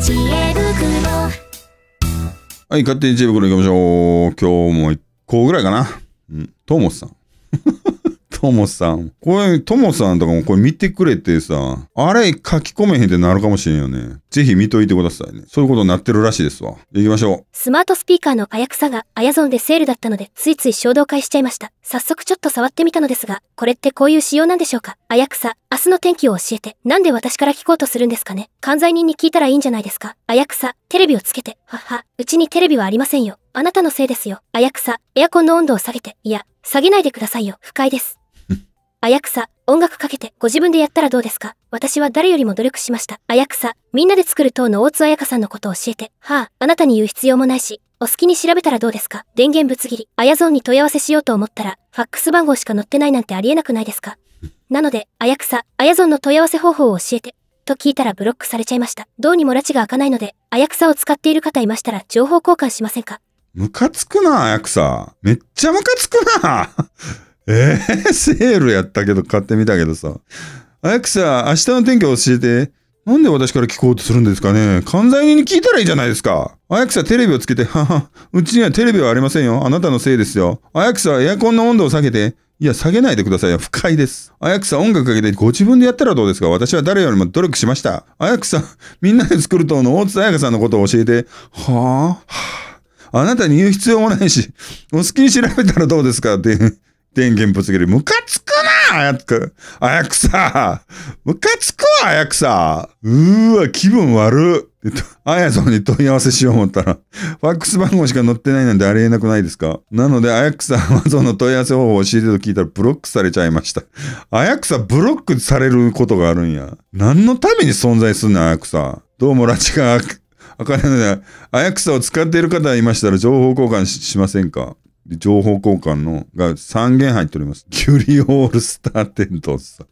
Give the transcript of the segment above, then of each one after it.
知恵袋はい勝手に知恵袋いきましょう今日も1個ぐらいかなうんトーモスさんトモさん。これ、トモさんとかもこれ見てくれてさ、あれ書き込めへんってなるかもしれんよね。ぜひ見といてくださいね。そういうことになってるらしいですわ。行きましょう。スマートスピーカーのあやくさが、あやゾンでセールだったので、ついつい衝動買いしちゃいました。早速ちょっと触ってみたのですが、これってこういう仕様なんでしょうかあやくさ、明日の天気を教えて、なんで私から聞こうとするんですかね関西人に聞いたらいいんじゃないですかあやくさ、テレビをつけて、はは、うちにテレビはありませんよ。あなたのせいですよ。あやくさ、エアコンの温度を下げて、いや、下げないでくださいよ。不快です。あやくさ、音楽かけてご自分でやったらどうですか私は誰よりも努力しました。あやくさ、みんなで作る党の大津彩香さんのことを教えて、はあ、あなたに言う必要もないし、お好きに調べたらどうですか電源ぶつ切り、あやゾーンに問い合わせしようと思ったら、ファックス番号しか載ってないなんてありえなくないですかなので、あやくさ、あやゾーンの問い合わせ方法を教えて、と聞いたらブロックされちゃいました。どうにも拉致が開かないので、あやくさを使っている方いましたら情報交換しませんかムカつくな、あやくさ。めっちゃムカつくなえー、セールやったけど買ってみたけどさ。アレクサ、明日の天気教えて。なんで私から聞こうとするんですかね関西人に聞いたらいいじゃないですか。アヤクサテレビをつけて、はは、うちにはテレビはありませんよ。あなたのせいですよ。アヤクサエアコンの温度を下げて。いや、下げないでくださいよ。不快です。アヤクサ音楽かけてご自分でやったらどうですか私は誰よりも努力しました。アヤクサ、みんなで作る党の大津彩香さんのことを教えて。はぁ、あ、はあ、あなたに言う必要もないし、お好きに調べたらどうですかっていう。電源ぶつける。ムカつくなあやく、あやくさムカつくわ、あやくさうーわ、気分悪っ。あやさんに問い合わせしよう思ったら、ファックス番号しか載ってないなんてありえなくないですかなので、あやくさん、アマゾンの問い合わせ方法を教えてと聞いたらブロックされちゃいました。あやくさ、ブロックされることがあるんや。何のために存在すんの、あやくさ。どうも、ラチカ、あかねので、あやくさを使っている方がいましたら情報交換しませんか情報交換のが3件入っております。キュリオールスターテントさ。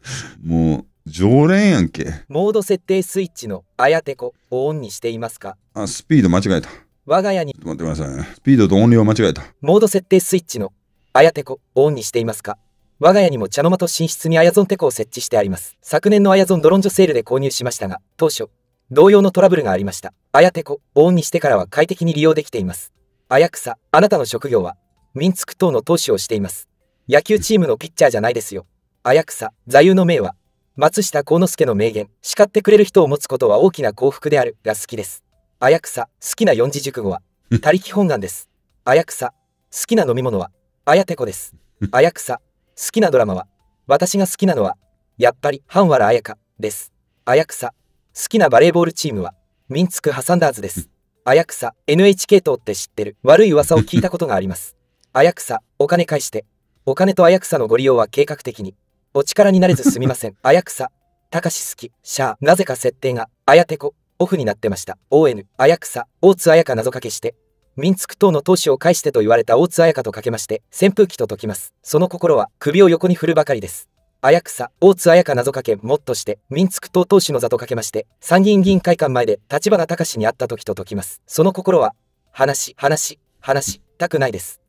もう、常連やんけ。モード設定スイッチのあやてこをオンにしていますかあ、スピード間違えた。我が家に。ちょっと待ってくださいね。スピードと音量間違えた。モード設定スイッチのあやてこをオンにしていますか我が家にも茶の間と寝室にアヤゾンテコを設置してあります。昨年のアヤゾンドロンジョセールで購入しましたが、当初、同様のトラブルがありました。あやてこをオンにしてからは快適に利用できています。あやくさ、あなたの職業はミンツク等の投手をしています。野球チームのピッチャーじゃないですよ。あやくさ、座右の銘は、松下幸之助の名言、叱ってくれる人を持つことは大きな幸福である、が好きです。あやくさ、好きな四字熟語は、他力本願です。あやくさ、好きな飲み物は、あやてこです。あやくさ、好きなドラマは、私が好きなのは、やっぱり、半原や香、です。あやくさ、好きなバレーボールチームは、ミンツク・ハサンダーズです。あやくさ、NHK 党って知ってる、悪い噂を聞いたことがあります。あやくさ、お金返して。お金とあやくさのご利用は計画的に。お力になれずすみません。あやくさ、たかし好き、シャー、なぜか設定が、あやてこ、オフになってました。ON、あやくさ、大津あやか謎かけして。ミンツク等の投資を返してと言われた大津あやかとかけまして、扇風機と解きます。その心は、首を横に振るばかりです。あやくさ、大津あやか謎かけ、もっとして、民ツク党党首の座とかけまして、参議院議員会館前で、立花隆に会った時と解きます。その心は、話、話、話、たくないです。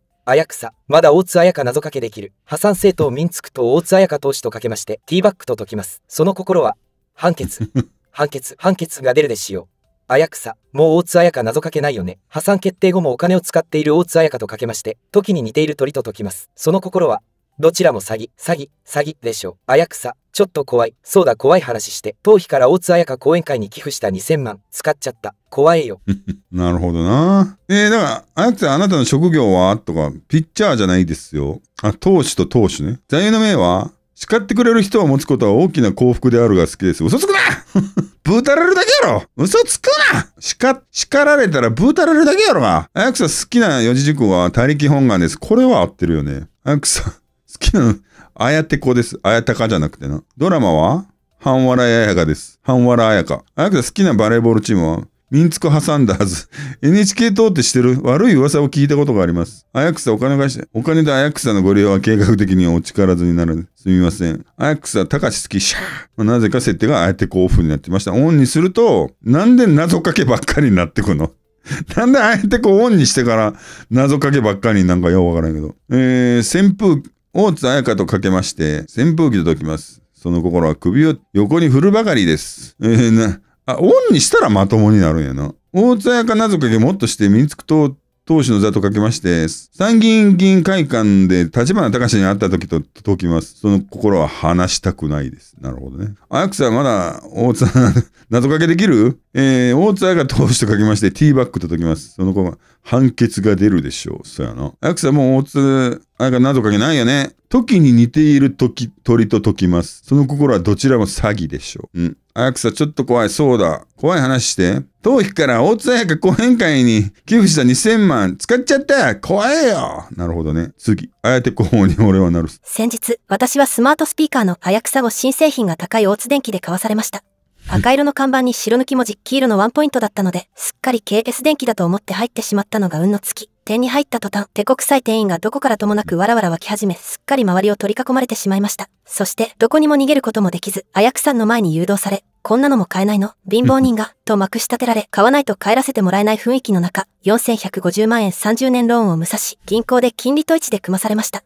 くさ、まだ大津綾香謎かけできる。破産政党民くと大津綾香投手とかけまして、ティーバックと解きます。その心は、判決。判決、判決が出るでしよう。綾さ、もう大津綾香謎かけないよね。破産決定後もお金を使っている大津綾香とかけまして、時に似ている鳥と解きます。その心は、どちらも詐欺、詐欺、詐欺でしょ。あやくさ、ちょっと怖い。そうだ怖い話して。頭皮から大津彩香講演会に寄付した2000万、使っちゃった。怖いよ。なるほどな。えー、だから、あやくさん、あなたの職業はとか、ピッチャーじゃないですよ。あ、投手と投手ね。座右の銘は叱ってくれる人を持つことは大きな幸福であるが好きです。嘘つくなぶ ーたれるだけやろ嘘つくな叱、叱られたらぶーたれるだけやろが。あやくさん好きな四字熟語は他力本願です。これは合ってるよね。あやくさん。きなの、あやてこです。あやたかじゃなくてな。ドラマは半笑いあやかです。半笑いあやか。あやか好きなバレーボールチームはミンツコ挟んだはず。NHK 通ってしてる悪い噂を聞いたことがあります。アヤクスお金貸して、お金でアヤクスのご利用は計画的にお力ずになる。すみません。アヤクスは高橋好き、シャー、まなぜか設定があえてこうオフになってました。オンにすると、なんで謎かけばっかりになってくの なんであえてこうオンにしてから謎かけばっかりなんかようわからんけど。えー、扇風、大津彩香とかけまして、扇風機と解きます。その心は首を横に振るばかりです。えー、な、あ、オンにしたらまともになるんやな。大津彩香謎かけもっとして、民つくと党首の座とかけまして、参議院議員会館で立花隆に会った時と解きます。その心は話したくないです。なるほどね。アやクさんまだ大津謎かけできるえー、大津彩香党首と書きまして、ティーバックと解きます。その子は判決が出るでしょう。そやな。アやクさんも大津なんか謎かけないよね。時に似ている時鳥と解きます。その心はどちらも詐欺でしょう。うん。あやくさ、ちょっと怖い。そうだ。怖い話して。頭皮から大津彩香後編会に寄付した2000万使っちゃった怖えよなるほどね。次。あえてこうに俺はなる。先日、私はスマートスピーカーのあやくさを新製品が高い大津電機で買わされました。赤色の看板に白抜き文字、黄色のワンポイントだったので、すっかり KS 電気だと思って入ってしまったのが運のつき。点に入った途端、手こくさい店員がどこからともなくわらわら湧き始め、すっかり周りを取り囲まれてしまいました。そして、どこにも逃げることもできず、あやくさんの前に誘導され、こんなのも買えないの貧乏人が、とまくし立てられ、買わないと帰らせてもらえない雰囲気の中、4150万円30年ローンを武蔵、銀行で金利統一で組まされました。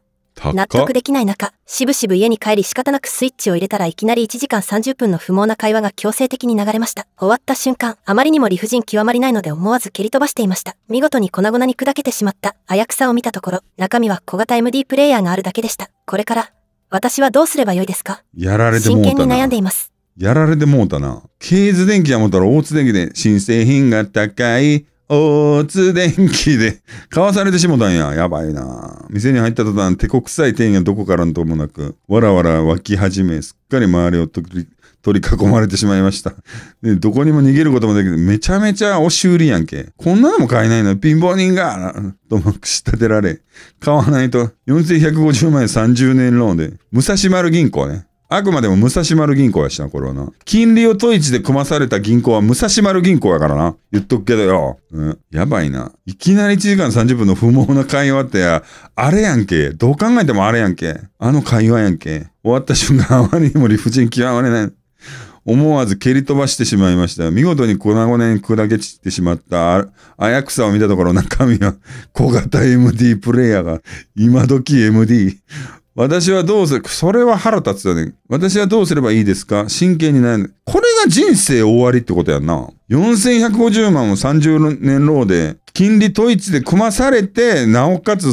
納得できない中、しぶしぶ家に帰り仕方なくスイッチを入れたらいきなり1時間30分の不毛な会話が強制的に流れました。終わった瞬間、あまりにも理不尽極まりないので思わず蹴り飛ばしていました。見事に粉々に砕けてしまった、あやくさを見たところ、中身は小型 MD プレイヤーがあるだけでした。これから、私はどうすればよいですかやられて真剣に悩んでいます。やられてもうたな。ケーズ電機や思ったら大津電機で新製品が高い。お通電気で、買わされてしもたんや。やばいな。店に入った途端、手こ臭い店員がどこからともなく、わらわら湧き始め、すっかり周りを取り囲まれてしまいました。で、どこにも逃げることもできず、めちゃめちゃ押し売りやんけ。こんなのも買えないの貧乏人がとまくし立てられ、買わないと、4150万円30年ローンで、武蔵丸銀行ね。あくまでも武蔵丸銀行やしな、これはな。金利を統一で組まされた銀行は武蔵丸銀行やからな。言っとくけどよ。うん。やばいな。いきなり1時間30分の不毛な会話ってや、あれやんけ。どう考えてもあれやんけ。あの会話やんけ。終わった瞬間、あまりにも理不尽極まれない。思わず蹴り飛ばしてしまいました。見事に粉々に砕け散ってしまったあ、あやくさを見たところ中身は小型 MD プレイヤーが、今時 MD、私はどうするそれは腹立つよね。私はどうすればいいですか真剣に悩んで。これが人生終わりってことやんな。4150万を30年ローで、金利統一で組まされて、なおかつ、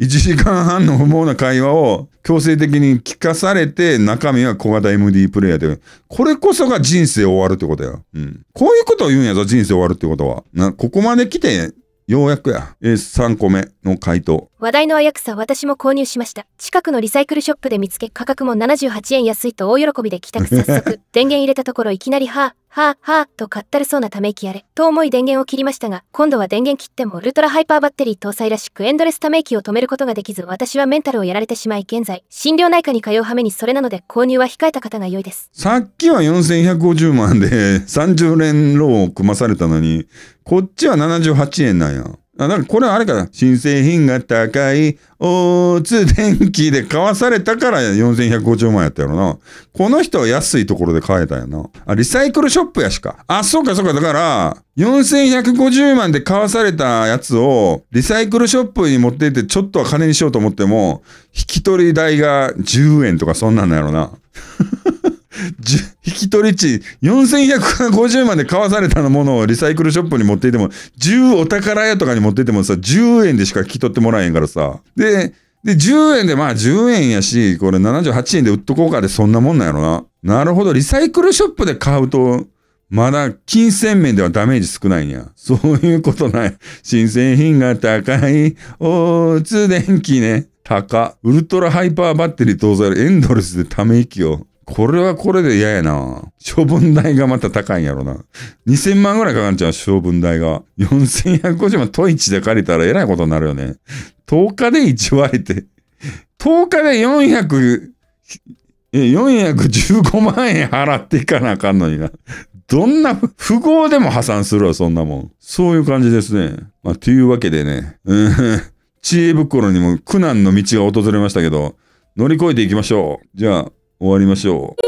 1時間半の不毛な会話を強制的に聞かされて、中身は小型 MD プレイヤーで、これこそが人生終わるってことや。うん。こういうことを言うんやぞ、人生終わるってことは。な、ここまで来て、ようやくや。え3個目の回答。話題のアヤクサ私も購入しました。近くのリサイクルショップで見つけ価格も78円安いと大喜びで帰宅早速。電源入れたところいきなりはぁ、はぁ、はぁとかったるそうなため息やれ。と思い電源を切りましたが、今度は電源切ってもウルトラハイパーバッテリー搭載らしくエンドレスため息を止めることができず私はメンタルをやられてしまい現在、心療内科に通うはめにそれなので購入は控えた方が良いです。さっきは4150万で30連ローンを組まされたのに、こっちは78円なんや。あ、なんかこれはあれかな。新製品が高い、おつ電気で買わされたから4150万やったやろな。この人は安いところで買えたんやな。あ、リサイクルショップやしか。あ、そうかそうか。だから、4150万で買わされたやつを、リサイクルショップに持ってってちょっとは金にしようと思っても、引き取り代が10円とかそんなんやろな。引き取り値4150万で買わされたのものをリサイクルショップに持っていても、10お宝屋とかに持っていてもさ、10円でしか引き取ってもらえへんからさ。で、で、10円でまあ10円やし、これ78円で売っとこうかでそんなもんなんやろな。なるほど。リサイクルショップで買うと、まだ金銭面ではダメージ少ないんや。そういうことない。新製品が高い。おー、通電機ね。高。ウルトラハイパーバッテリー搭載エンドレスでため息を。これはこれで嫌やな。処分代がまた高いんやろな。2000万ぐらいかかんちゃう、処分代が。4150万、都チで借りたらえらいことになるよね。10日で1割って。10日で400、415万円払っていかなあかんのにな。どんな富豪でも破産するわ、そんなもん。そういう感じですね。まあ、というわけでね、うん、知恵袋にも苦難の道が訪れましたけど、乗り越えていきましょう。じゃあ、終わりましょう。